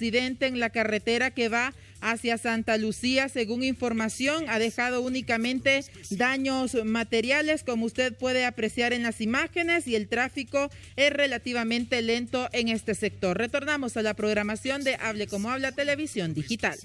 accidente en la carretera que va hacia Santa Lucía, según información, ha dejado únicamente daños materiales, como usted puede apreciar en las imágenes, y el tráfico es relativamente lento en este sector. Retornamos a la programación de Hable como habla televisión digital.